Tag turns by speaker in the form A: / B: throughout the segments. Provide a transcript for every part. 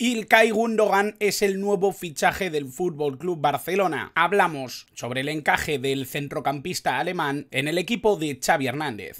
A: Ilkay Gundogan es el nuevo fichaje del Fútbol Club Barcelona. Hablamos sobre el encaje del centrocampista alemán en el equipo de Xavi Hernández.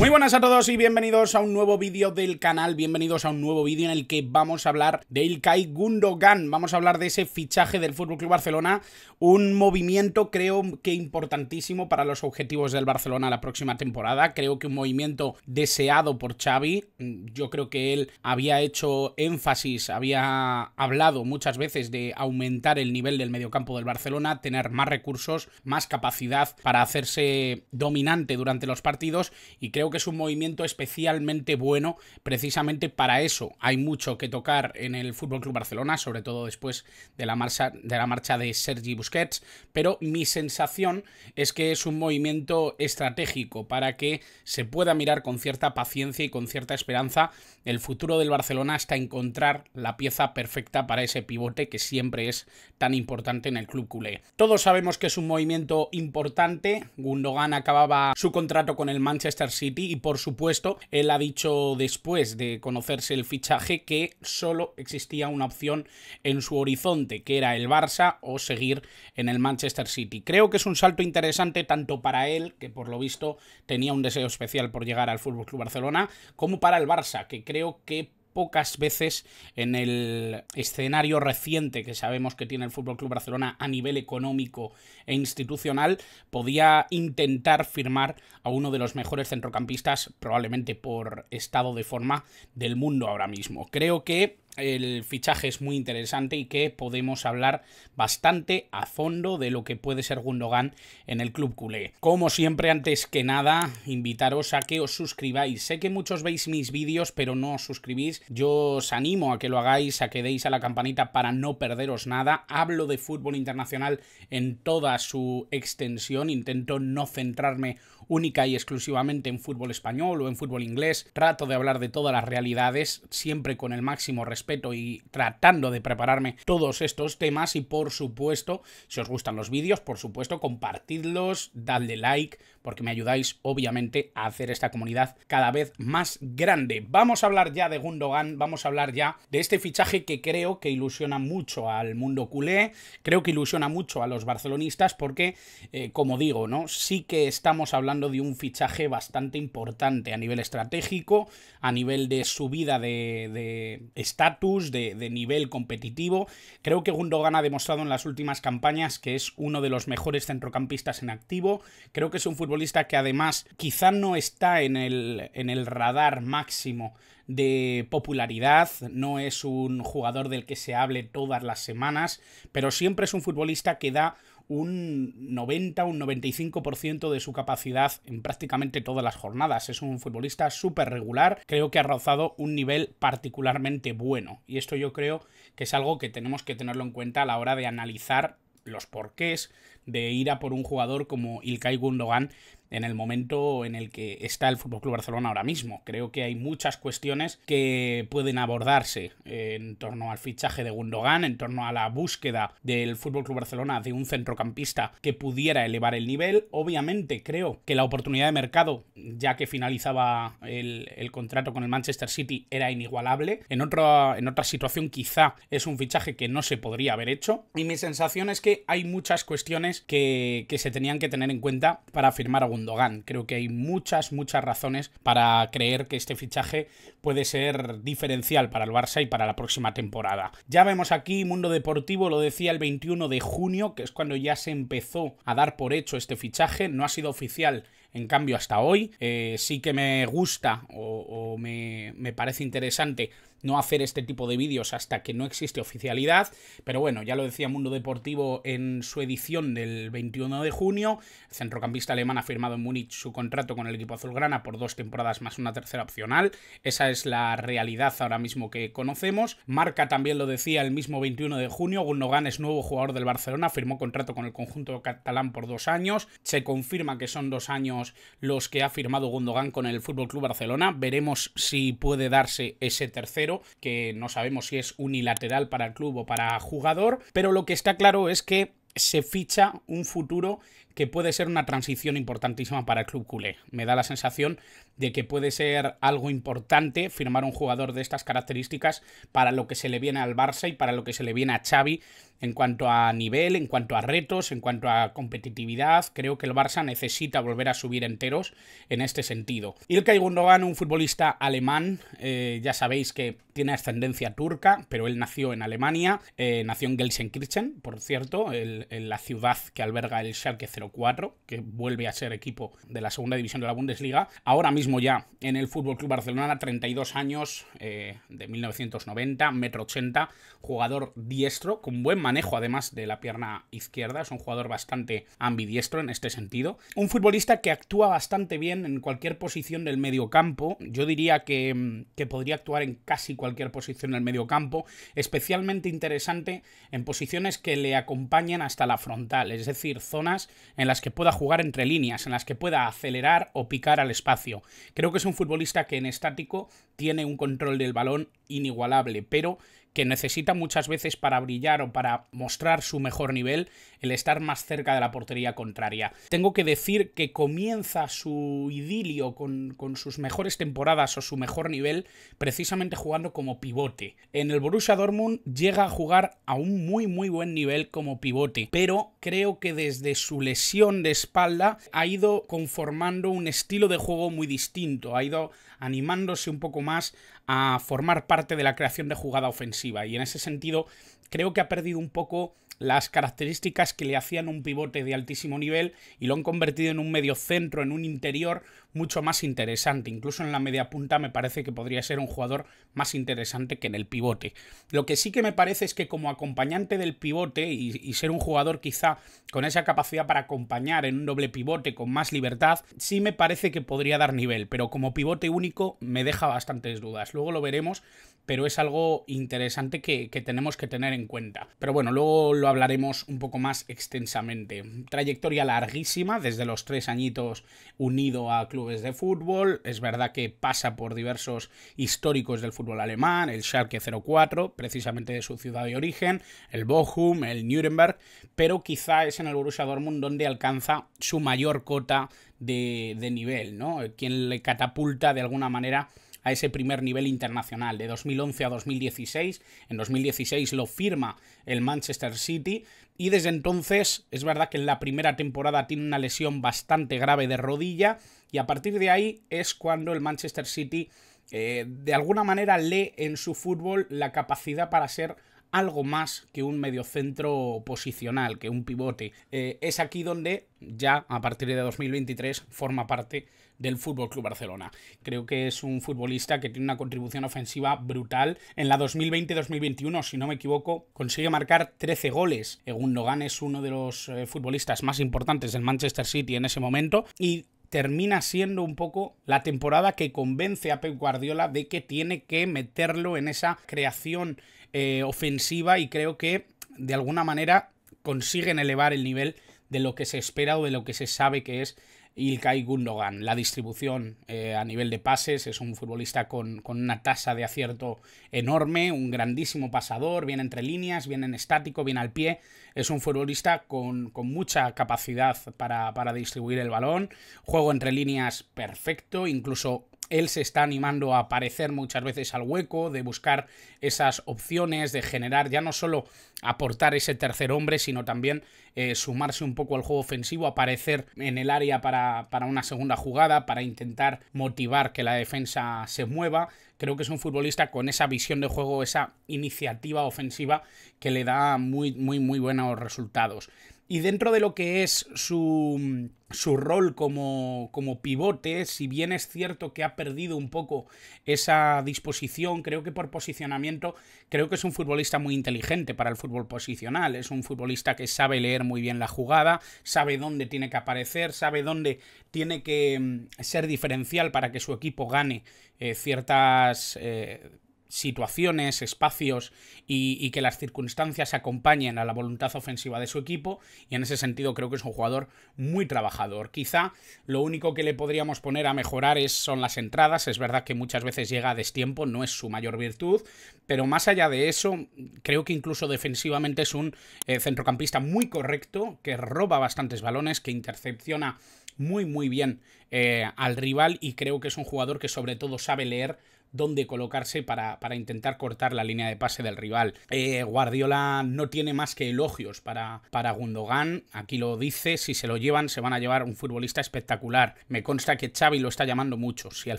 A: Muy buenas a todos y bienvenidos a un nuevo vídeo del canal, bienvenidos a un nuevo vídeo en el que vamos a hablar de Ilkay Gundogan, vamos a hablar de ese fichaje del FC Barcelona, un movimiento creo que importantísimo para los objetivos del Barcelona la próxima temporada, creo que un movimiento deseado por Xavi, yo creo que él había hecho énfasis, había hablado muchas veces de aumentar el nivel del mediocampo del Barcelona, tener más recursos, más capacidad para hacerse dominante durante los partidos y creo que es un movimiento especialmente bueno precisamente para eso. Hay mucho que tocar en el Fútbol Club Barcelona, sobre todo después de la marcha de, la marcha de Sergi Busquets, pero mi sensación es que es un movimiento estratégico para que se pueda mirar con cierta paciencia y con cierta esperanza el futuro del Barcelona hasta encontrar la pieza perfecta para ese pivote que siempre es tan importante en el club culé. Todos sabemos que es un movimiento importante. Gundogan acababa su contrato con el Manchester City y por supuesto él ha dicho después de conocerse el fichaje que solo existía una opción en su horizonte, que era el Barça o seguir en el Manchester City. Creo que es un salto interesante tanto para él, que por lo visto tenía un deseo especial por llegar al FC Barcelona, como para el Barça, que creo que pocas veces en el escenario reciente que sabemos que tiene el Fútbol Club Barcelona a nivel económico e institucional podía intentar firmar a uno de los mejores centrocampistas probablemente por estado de forma del mundo ahora mismo. Creo que el fichaje es muy interesante y que podemos hablar bastante a fondo de lo que puede ser Gundogan en el club culé. Como siempre, antes que nada, invitaros a que os suscribáis. Sé que muchos veis mis vídeos, pero no os suscribís. Yo os animo a que lo hagáis, a que deis a la campanita para no perderos nada. Hablo de fútbol internacional en toda su extensión. Intento no centrarme única y exclusivamente en fútbol español o en fútbol inglés. Trato de hablar de todas las realidades, siempre con el máximo respeto y tratando de prepararme todos estos temas. Y por supuesto, si os gustan los vídeos, por supuesto, compartidlos, dadle like, porque me ayudáis obviamente a hacer esta comunidad cada vez más grande. Vamos a hablar ya de Gundogan, vamos a hablar ya de este fichaje que creo que ilusiona mucho al mundo culé, creo que ilusiona mucho a los barcelonistas porque, eh, como digo, ¿no? sí que estamos hablando de un fichaje bastante importante a nivel estratégico, a nivel de subida de estatus, de, nivel competitivo. Creo que Gundogan ha demostrado en las últimas campañas que es uno de los mejores centrocampistas en activo. Creo que es un futbolista que además quizá no está en el, en el radar máximo de popularidad, no es un jugador del que se hable todas las semanas, pero siempre es un futbolista que da un 90, un 95% de su capacidad en prácticamente todas las jornadas. Es un futbolista súper regular, creo que ha rozado un nivel particularmente bueno. Y esto yo creo que es algo que tenemos que tenerlo en cuenta a la hora de analizar los porqués de ir a por un jugador como Ilkay Gundogan en el momento en el que está el FC Barcelona ahora mismo. Creo que hay muchas cuestiones que pueden abordarse en torno al fichaje de Gundogan, en torno a la búsqueda del FC Barcelona de un centrocampista que pudiera elevar el nivel. Obviamente creo que la oportunidad de mercado, ya que finalizaba el, contrato con el Manchester City, era inigualable. En, otra, en otra situación quizá es un fichaje que no se podría haber hecho. Y mi sensación es que hay muchas cuestiones que, que se tenían que tener en cuenta para firmar a Gundogan. Dogan, Creo que hay muchas, muchas razones para creer que este fichaje puede ser diferencial para el Barça y para la próxima temporada. Ya vemos aquí Mundo Deportivo, lo decía el 21 de junio, que es cuando ya se empezó a dar por hecho este fichaje, no ha sido oficial en cambio hasta hoy. Eh, sí que me gusta o, me, me parece interesante no hacer este tipo de vídeos hasta que no existe oficialidad, pero bueno, ya lo decía Mundo Deportivo en su edición del 21 de junio, centrocampista alemán ha firmado en Múnich su contrato con el equipo azulgrana por dos temporadas más una tercera opcional, esa es la realidad ahora mismo que conocemos, Marca también lo decía el mismo 21 de junio, Gundogan es nuevo jugador del Barcelona, firmó contrato con el conjunto catalán por dos años, se confirma que son dos años los que ha firmado Gundogan con el FC Barcelona, veremos si puede darse ese tercero, que no sabemos si es unilateral para el club o para jugador, pero lo que está claro es que se ficha un futuro que puede ser una transición importantísima para el club culé. Me da la sensación de que puede ser algo importante firmar un jugador de estas características para lo que se le viene al Barça y para lo que se le viene a Xavi en cuanto a nivel, en cuanto a retos, en cuanto a competitividad. Creo que el Barça necesita volver a subir enteros en este sentido. Ilkay Gundogan, un futbolista alemán, eh, ya sabéis que tiene ascendencia turca, pero él nació en Alemania, eh, nació en Gelsenkirchen, por cierto, en la ciudad que alberga el Schalke 4 que vuelve a ser equipo de la segunda división de la Bundesliga. Ahora mismo ya en el Fútbol Club Barcelona, 32 años eh, de 1990, metro 80, jugador diestro, con buen manejo además de la pierna izquierda. Es un jugador bastante ambidiestro en este sentido. Un futbolista que actúa bastante bien en cualquier posición del medio campo. Yo diría que, mm, que podría actuar en casi cualquier posición del medio campo, especialmente interesante en posiciones que le acompañan hasta la frontal, es decir, zonas en las que pueda jugar entre líneas, en las que pueda acelerar o picar al espacio. Creo que es un futbolista que en estático tiene un control del balón inigualable, pero que necesita muchas veces para brillar o para mostrar su mejor nivel el estar más cerca de la portería contraria. Tengo que decir que comienza su idilio con, sus mejores temporadas o su mejor nivel precisamente jugando como pivote. En el Borussia Dortmund llega a jugar a un muy muy buen nivel como pivote, pero creo que desde su lesión de espalda ha ido conformando un estilo de juego muy distinto, ha ido animándose un poco más a formar parte de la creación de jugada ofensiva. Y en ese sentido, creo que ha perdido un poco las características que le hacían un pivote de altísimo nivel y lo han convertido en un medio centro, en un interior mucho más interesante. Incluso en la media punta me parece que podría ser un jugador más interesante que en el pivote. Lo que sí que me parece es que como acompañante del pivote y, ser un jugador quizá con esa capacidad para acompañar en un doble pivote con más libertad, sí me parece que podría dar nivel, pero como pivote único me deja bastantes dudas. Luego lo veremos, pero es algo interesante que, que tenemos que tener en cuenta. Pero bueno, luego lo hablaremos un poco más extensamente. Trayectoria larguísima, desde los tres añitos unido a Club clubes de fútbol, es verdad que pasa por diversos históricos del fútbol alemán, el Schalke 04, precisamente de su ciudad de origen, el Bochum, el Nuremberg, pero quizá es en el Borussia Dortmund donde alcanza su mayor cota de, de nivel, ¿no? Quien le catapulta de alguna manera a ese primer nivel internacional de 2011 a 2016. En 2016 lo firma el Manchester City y desde entonces es verdad que en la primera temporada tiene una lesión bastante grave de rodilla y a partir de ahí es cuando el Manchester City eh, de alguna manera lee en su fútbol la capacidad para ser algo más que un mediocentro posicional, que un pivote. Eh, es aquí donde ya a partir de 2023 forma parte del Fútbol Club Barcelona. Creo que es un futbolista que tiene una contribución ofensiva brutal. En la 2020-2021, si no me equivoco, consigue marcar 13 goles. Egun Nogan es uno de los eh, futbolistas más importantes del Manchester City en ese momento y termina siendo un poco la temporada que convence a Pep Guardiola de que tiene que meterlo en esa creación eh, ofensiva y creo que de alguna manera consiguen elevar el nivel de lo que se espera o de lo que se sabe que es Ilkay Gundogan. La distribución eh, a nivel de pases es un futbolista con, una tasa de acierto enorme, un grandísimo pasador, viene entre líneas, viene en estático, bien al pie. Es un futbolista con, mucha capacidad para, para distribuir el balón. Juego entre líneas perfecto, incluso él se está animando a aparecer muchas veces al hueco, de buscar esas opciones, de generar ya no solo aportar ese tercer hombre, sino también eh, sumarse un poco al juego ofensivo, aparecer en el área para, una segunda jugada, para intentar motivar que la defensa se mueva. Creo que es un futbolista con esa visión de juego, esa iniciativa ofensiva que le da muy, muy, muy buenos resultados. Y dentro de lo que es su, su rol como, pivote, si bien es cierto que ha perdido un poco esa disposición, creo que por posicionamiento, creo que es un futbolista muy inteligente para el fútbol posicional. Es un futbolista que sabe leer muy bien la jugada, sabe dónde tiene que aparecer, sabe dónde tiene que mm, ser diferencial para que su equipo gane eh, ciertas... Eh, situaciones, espacios y, que las circunstancias acompañen a la voluntad ofensiva de su equipo y en ese sentido creo que es un jugador muy trabajador. Quizá lo único que le podríamos poner a mejorar es, son las entradas, es verdad que muchas veces llega a destiempo, no es su mayor virtud, pero más allá de eso creo que incluso defensivamente es un eh, centrocampista muy correcto, que roba bastantes balones, que intercepciona muy muy bien eh, al rival y creo que es un jugador que sobre todo sabe leer dónde colocarse para, intentar cortar la línea de pase del rival. Eh, Guardiola no tiene más que elogios para, para Gundogan, aquí lo dice, si se lo llevan se van a llevar un futbolista espectacular. Me consta que Xavi lo está llamando mucho, si al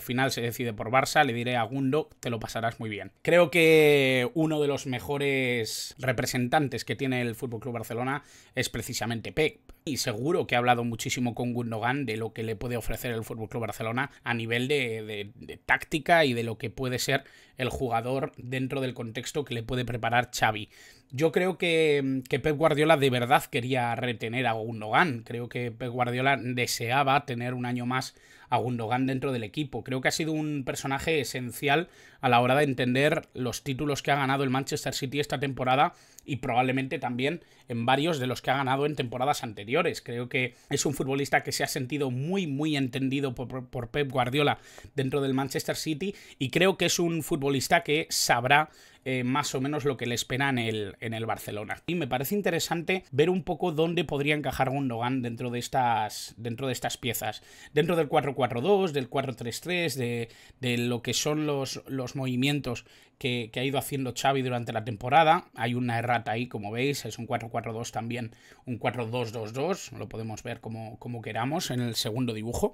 A: final se decide por Barça le diré a Gundo, te lo pasarás muy bien. Creo que uno de los mejores representantes que tiene el FC Barcelona es precisamente Pep y seguro que ha hablado muchísimo con Gundogan de lo que le puede ofrecer el FC Barcelona a nivel de, táctica y de lo que puede ser el jugador dentro del contexto que le puede preparar Xavi. Yo creo que, que, Pep Guardiola de verdad quería retener a Gundogan. Creo que Pep Guardiola deseaba tener un año más a Gundogan dentro del equipo. Creo que ha sido un personaje esencial a la hora de entender los títulos que ha ganado el Manchester City esta temporada y probablemente también en varios de los que ha ganado en temporadas anteriores. Creo que es un futbolista que se ha sentido muy, muy entendido por, por Pep Guardiola dentro del Manchester City y creo que es un futbolista que sabrá eh, más o menos lo que le esperan en el, en el Barcelona. Y me parece interesante ver un poco dónde podría encajar Gundogan dentro de estas, dentro de estas piezas. Dentro del 4-4-2, del 4-3-3, de, lo que son los, los movimientos que, ha ido haciendo Xavi durante la temporada. Hay una errata ahí, como veis, es un 4-4-2 también, un 4-2-2-2, lo podemos ver como, como queramos en el segundo dibujo.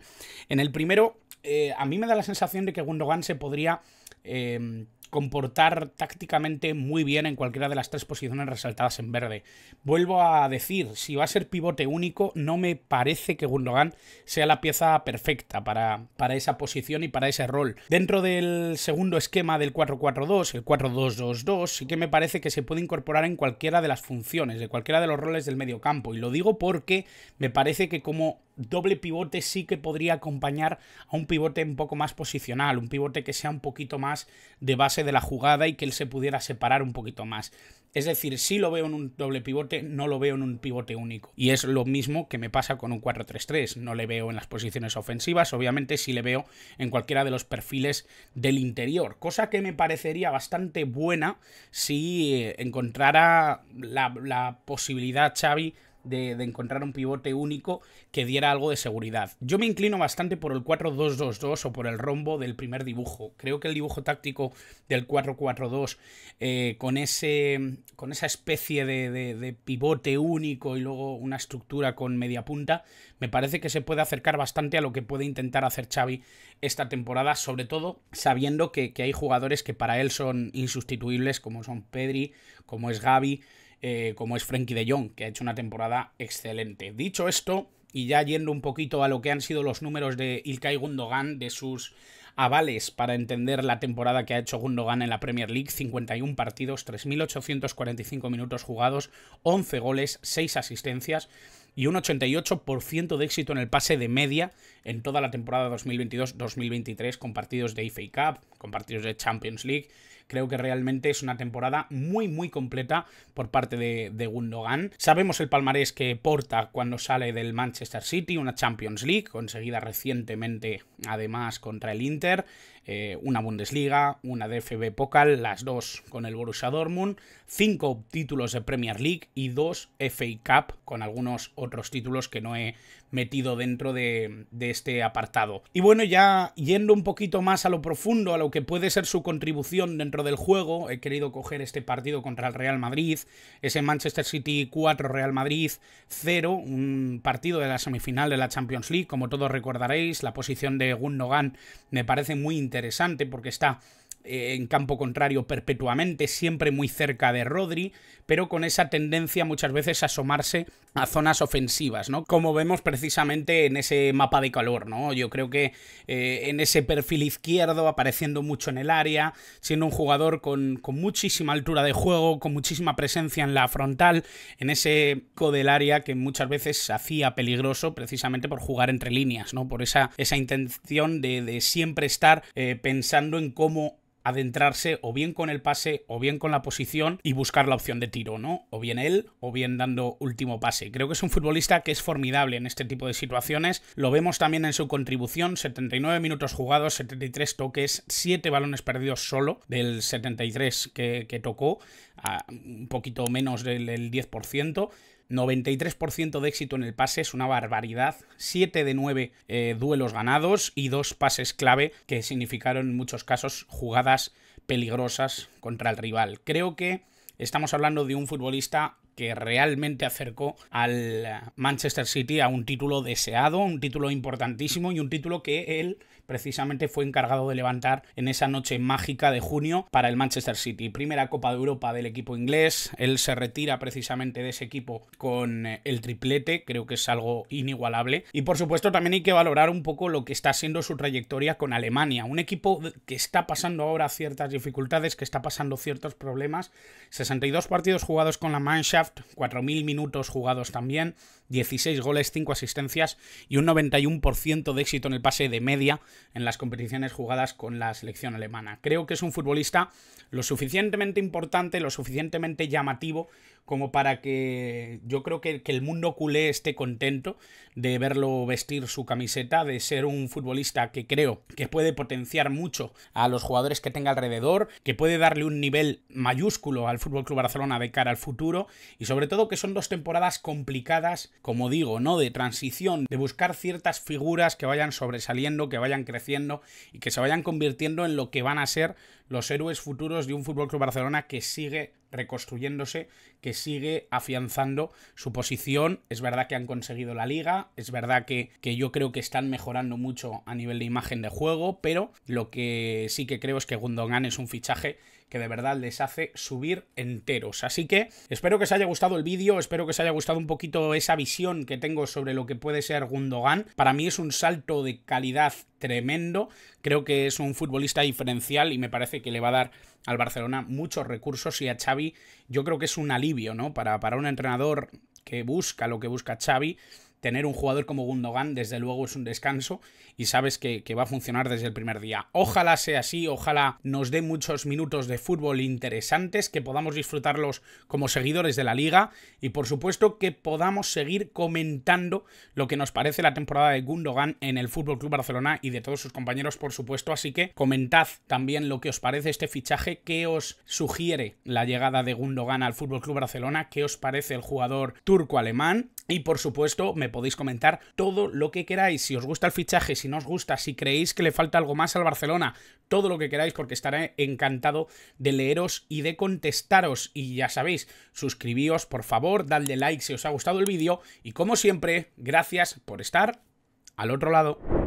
A: En el primero, eh, a mí me da la sensación de que Gundogan se podría... Eh, comportar tácticamente muy bien en cualquiera de las tres posiciones resaltadas en verde. Vuelvo a decir, si va a ser pivote único, no me parece que Gundogan sea la pieza perfecta para, para esa posición y para ese rol. Dentro del segundo esquema del 4-4-2, el 4-2-2-2, sí que me parece que se puede incorporar en cualquiera de las funciones, de cualquiera de los roles del medio campo. Y lo digo porque me parece que como doble pivote sí que podría acompañar a un pivote un poco más posicional, un pivote que sea un poquito más de base de la jugada y que él se pudiera separar un poquito más. Es decir, si lo veo en un doble pivote, no lo veo en un pivote único. Y es lo mismo que me pasa con un 4-3-3. No le veo en las posiciones ofensivas, obviamente sí le veo en cualquiera de los perfiles del interior. Cosa que me parecería bastante buena si eh, encontrara la, la posibilidad Xavi de, encontrar un pivote único que diera algo de seguridad. Yo me inclino bastante por el 4-2-2-2 o por el rombo del primer dibujo. Creo que el dibujo táctico del 4-4-2 eh, con, ese, con esa especie de, pivote único y luego una estructura con media punta, me parece que se puede acercar bastante a lo que puede intentar hacer Xavi esta temporada, sobre todo sabiendo que, hay jugadores que para él son insustituibles, como son Pedri, como es Gaby, eh, como es Frankie de Jong, que ha hecho una temporada excelente. Dicho esto, y ya yendo un poquito a lo que han sido los números de Ilkay Gundogan, de sus avales para entender la temporada que ha hecho Gundogan en la Premier League, 51 partidos, 3.845 minutos jugados, 11 goles, 6 asistencias y un 88% de éxito en el pase de media en toda la temporada 2022-2023 con partidos de FA Cup, con partidos de Champions League Creo que realmente es una temporada muy, muy completa por parte de, Gundogan. Sabemos el palmarés que porta cuando sale del Manchester City, una Champions League, conseguida recientemente además contra el Inter, eh, una Bundesliga, una DFB Pokal, las dos con el Borussia Dortmund, cinco títulos de Premier League y dos FA Cup con algunos otros títulos que no he metido dentro de, este apartado. Y bueno, ya yendo un poquito más a lo profundo, a lo que puede ser su contribución dentro del juego, he querido coger este partido contra el Real Madrid, ese Manchester City 4, Real Madrid 0, un partido de la semifinal de la Champions League, como todos recordaréis, la posición de nogan me parece muy interesante porque está eh, en campo contrario perpetuamente, siempre muy cerca de Rodri, pero con esa tendencia muchas veces a asomarse a zonas ofensivas, ¿no? Como vemos precisamente en ese mapa de calor, ¿no? Yo creo que eh, en ese perfil izquierdo, apareciendo mucho en el área, siendo un jugador con, muchísima altura de juego, con muchísima presencia en la frontal, en ese co del área que muchas veces hacía peligroso precisamente por jugar entre líneas, ¿no? Por esa, esa intención de, siempre estar eh, pensando en cómo adentrarse o bien con el pase o bien con la posición y buscar la opción de tiro, ¿no? O bien él o bien dando último pase. Creo que es un futbolista que es formidable en este tipo de situaciones. Lo vemos también en su contribución, 79 minutos jugados, 73 toques, 7 balones perdidos solo del 73 que, que tocó, un poquito menos del, del 10%. 93% de éxito en el pase es una barbaridad. 7 de 9 eh, duelos ganados y dos pases clave que significaron en muchos casos jugadas peligrosas contra el rival. Creo que estamos hablando de un futbolista que realmente acercó al Manchester City a un título deseado, un título importantísimo y un título que él precisamente fue encargado de levantar en esa noche mágica de junio para el Manchester City. Primera Copa de Europa del equipo inglés, él se retira precisamente de ese equipo con eh, el triplete, creo que es algo inigualable. Y por supuesto también hay que valorar un poco lo que está siendo su trayectoria con Alemania, un equipo que está pasando ahora ciertas dificultades, que está pasando ciertos problemas. 62 partidos jugados con la Mannschaft, 4.000 minutos jugados también. 16 goles, 5 asistencias y un 91% de éxito en el pase de media en las competiciones jugadas con la selección alemana. Creo que es un futbolista lo suficientemente importante, lo suficientemente llamativo como para que yo creo que, el mundo culé esté contento de verlo vestir su camiseta, de ser un futbolista que creo que puede potenciar mucho a los jugadores que tenga alrededor, que puede darle un nivel mayúsculo al Fútbol Club Barcelona de cara al futuro y sobre todo que son dos temporadas complicadas, como digo, ¿no? de transición, de buscar ciertas figuras que vayan sobresaliendo, que vayan creciendo y que se vayan convirtiendo en lo que van a ser los héroes futuros de un Fútbol Club Barcelona que sigue reconstruyéndose, que sigue afianzando su posición. Es verdad que han conseguido la liga, es verdad que, que, yo creo que están mejorando mucho a nivel de imagen de juego, pero lo que sí que creo es que Gundogan es un fichaje que de verdad les hace subir enteros. Así que espero que os haya gustado el vídeo, espero que os haya gustado un poquito esa visión que tengo sobre lo que puede ser Gundogan. Para mí es un salto de calidad tremendo, creo que es un futbolista diferencial y me parece que le va a dar al Barcelona muchos recursos y a Xavi yo creo que es un alivio, ¿no? Para, para un entrenador que busca lo que busca Xavi, tener un jugador como Gundogan, desde luego, es un descanso y sabes que, va a funcionar desde el primer día. Ojalá sea así, ojalá nos dé muchos minutos de fútbol interesantes, que podamos disfrutarlos como seguidores de la liga y, por supuesto, que podamos seguir comentando lo que nos parece la temporada de Gundogan en el Fútbol Club Barcelona y de todos sus compañeros, por supuesto. Así que comentad también lo que os parece este fichaje, qué os sugiere la llegada de Gundogan al Fútbol Club Barcelona, qué os parece el jugador turco-alemán y por supuesto, me podéis comentar todo lo que queráis, si os gusta el fichaje, si no os gusta, si creéis que le falta algo más al Barcelona, todo lo que queráis, porque estaré encantado de leeros y de contestaros. Y ya sabéis, suscribíos por favor, dadle like si os ha gustado el vídeo y como siempre, gracias por estar al otro lado.